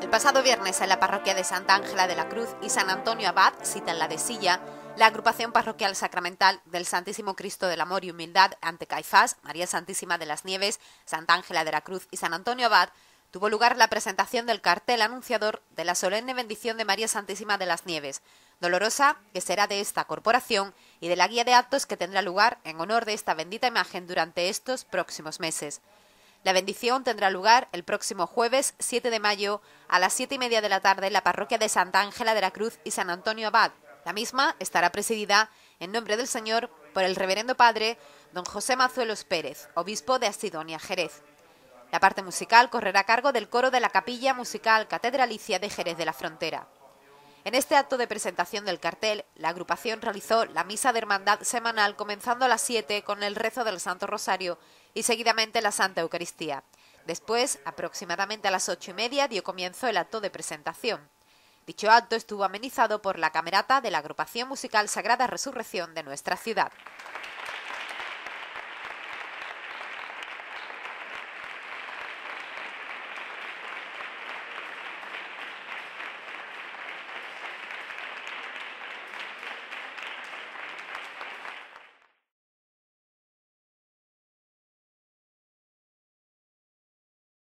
El pasado viernes en la parroquia de Santa Ángela de la Cruz y San Antonio Abad, cita en la de Silla, la agrupación parroquial sacramental del Santísimo Cristo del Amor y Humildad ante Caifás, María Santísima de las Nieves, Santa Ángela de la Cruz y San Antonio Abad, tuvo lugar la presentación del cartel anunciador de la solemne bendición de María Santísima de las Nieves, dolorosa que será de esta corporación y de la guía de actos que tendrá lugar en honor de esta bendita imagen durante estos próximos meses. La bendición tendrá lugar el próximo jueves 7 de mayo a las 7 y media de la tarde en la parroquia de Santa Ángela de la Cruz y San Antonio Abad. La misma estará presidida en nombre del Señor por el Reverendo Padre don José Mazuelos Pérez, obispo de Asidonia Jerez. La parte musical correrá a cargo del coro de la Capilla Musical Catedralicia de Jerez de la Frontera. En este acto de presentación del cartel, la agrupación realizó la misa de hermandad semanal comenzando a las 7 con el rezo del Santo Rosario y seguidamente la Santa Eucaristía. Después, aproximadamente a las ocho y media, dio comienzo el acto de presentación. Dicho acto estuvo amenizado por la camerata de la agrupación musical Sagrada Resurrección de nuestra ciudad.